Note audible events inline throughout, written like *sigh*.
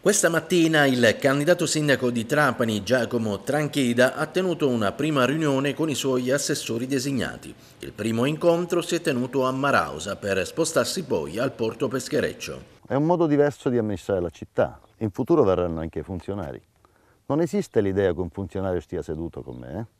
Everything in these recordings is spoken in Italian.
Questa mattina il candidato sindaco di Trapani Giacomo Tranchida, ha tenuto una prima riunione con i suoi assessori designati. Il primo incontro si è tenuto a Marausa per spostarsi poi al porto Peschereccio. È un modo diverso di amministrare la città. In futuro verranno anche i funzionari. Non esiste l'idea che un funzionario stia seduto con me. Eh?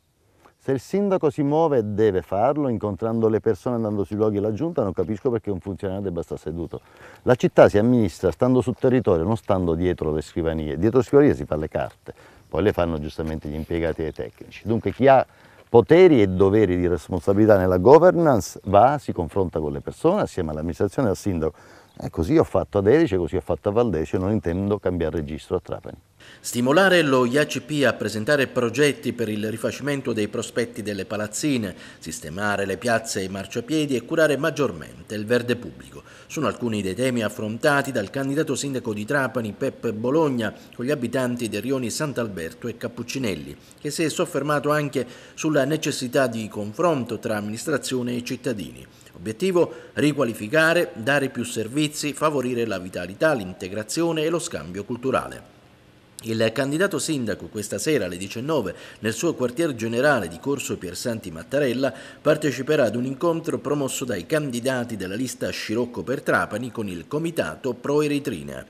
Se il sindaco si muove deve farlo, incontrando le persone, andando sui luoghi della giunta, non capisco perché un funzionario debba stare seduto. La città si amministra stando sul territorio, non stando dietro le scrivanie. Dietro le scrivanie si fa le carte, poi le fanno giustamente gli impiegati e i tecnici. Dunque chi ha poteri e doveri di responsabilità nella governance va, si confronta con le persone, assieme all'amministrazione e al sindaco. Eh, così ho fatto ad Erice, così ho fatto a Valdece, non intendo cambiare registro a Trapani. Stimolare lo IACP a presentare progetti per il rifacimento dei prospetti delle palazzine, sistemare le piazze e i marciapiedi e curare maggiormente il verde pubblico. Sono alcuni dei temi affrontati dal candidato sindaco di Trapani, Pep Bologna, con gli abitanti dei rioni Sant'Alberto e Cappuccinelli, che si è soffermato anche sulla necessità di confronto tra amministrazione e cittadini. Obiettivo? Riqualificare, dare più servizi, favorire la vitalità, l'integrazione e lo scambio culturale. Il candidato sindaco questa sera alle 19 nel suo quartier generale di Corso Piersanti Mattarella parteciperà ad un incontro promosso dai candidati della lista Scirocco per Trapani con il comitato Pro Eritrina.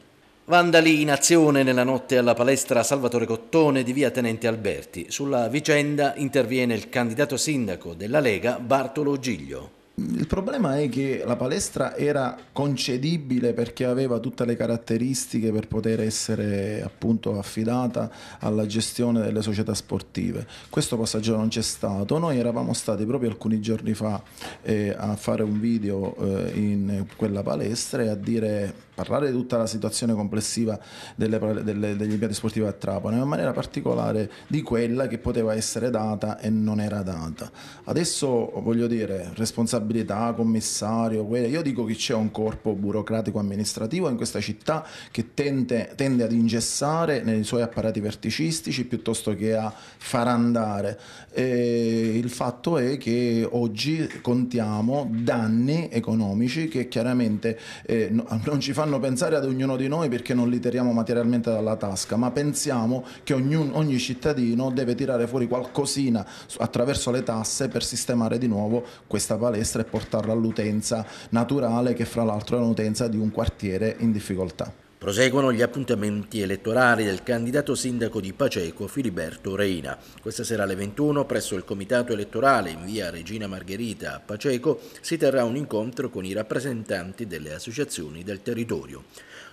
Vandali in azione nella notte alla palestra Salvatore Cottone di via Tenente Alberti. Sulla vicenda interviene il candidato sindaco della Lega Bartolo Giglio. Il problema è che la palestra era concedibile perché aveva tutte le caratteristiche per poter essere appunto affidata alla gestione delle società sportive. Questo passaggio non c'è stato. Noi eravamo stati proprio alcuni giorni fa eh, a fare un video eh, in quella palestra e a dire, parlare di tutta la situazione complessiva delle, delle, degli impianti sportivi a Trapani, in maniera particolare di quella che poteva essere data e non era data. Adesso voglio dire, responsabilità responsabilità, commissario, io dico che c'è un corpo burocratico amministrativo in questa città che tende, tende ad ingessare nei suoi apparati verticistici piuttosto che a far andare. E il fatto è che oggi contiamo danni economici che chiaramente eh, *laughs* non ci fanno pensare ad ognuno di noi perché non li tiriamo materialmente dalla tasca, ma pensiamo che ognuno, ogni cittadino deve tirare fuori qualcosina attraverso le tasse per sistemare di nuovo questa palestra palestra e portarlo all'utenza naturale che fra l'altro è l'utenza di un quartiere in difficoltà. Proseguono gli appuntamenti elettorali del candidato sindaco di Paceco Filiberto Reina. Questa sera alle 21 presso il comitato elettorale in via Regina Margherita a Paceco si terrà un incontro con i rappresentanti delle associazioni del territorio.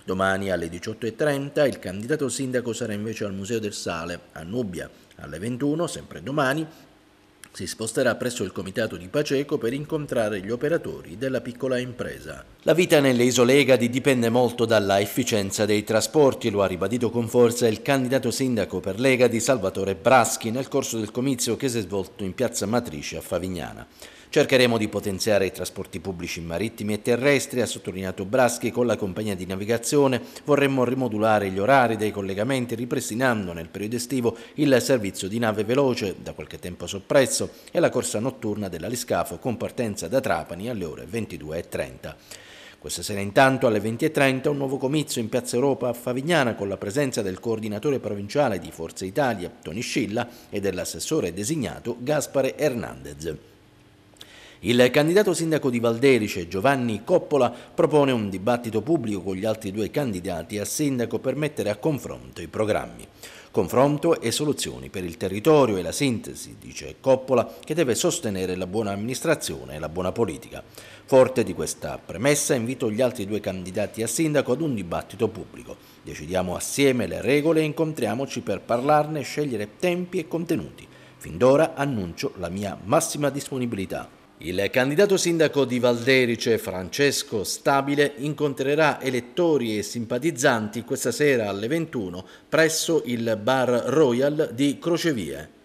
Domani alle 18.30 il candidato sindaco sarà invece al Museo del Sale a Nubia. Alle 21, sempre domani, si sposterà presso il comitato di Paceco per incontrare gli operatori della piccola impresa. La vita nelle isole Egadi dipende molto dalla efficienza dei trasporti, lo ha ribadito con forza il candidato sindaco per l'Egadi Salvatore Braschi nel corso del comizio che si è svolto in piazza Matrice a Favignana. Cercheremo di potenziare i trasporti pubblici marittimi e terrestri, ha sottolineato Braschi, con la compagnia di navigazione vorremmo rimodulare gli orari dei collegamenti ripristinando nel periodo estivo il servizio di nave veloce, da qualche tempo soppresso, e la corsa notturna dell'aliscafo con partenza da Trapani alle ore 22.30. Questa sera intanto alle 20.30 un nuovo comizio in Piazza Europa a Favignana con la presenza del coordinatore provinciale di Forza Italia, Toni Scilla, e dell'assessore designato Gaspare Hernandez. Il candidato sindaco di Valderice, Giovanni Coppola, propone un dibattito pubblico con gli altri due candidati a sindaco per mettere a confronto i programmi. Confronto e soluzioni per il territorio e la sintesi, dice Coppola, che deve sostenere la buona amministrazione e la buona politica. Forte di questa premessa invito gli altri due candidati a sindaco ad un dibattito pubblico. Decidiamo assieme le regole e incontriamoci per parlarne, scegliere tempi e contenuti. Fin d'ora annuncio la mia massima disponibilità. Il candidato sindaco di Valderice, Francesco Stabile, incontrerà elettori e simpatizzanti questa sera alle 21 presso il Bar Royal di Crocevie.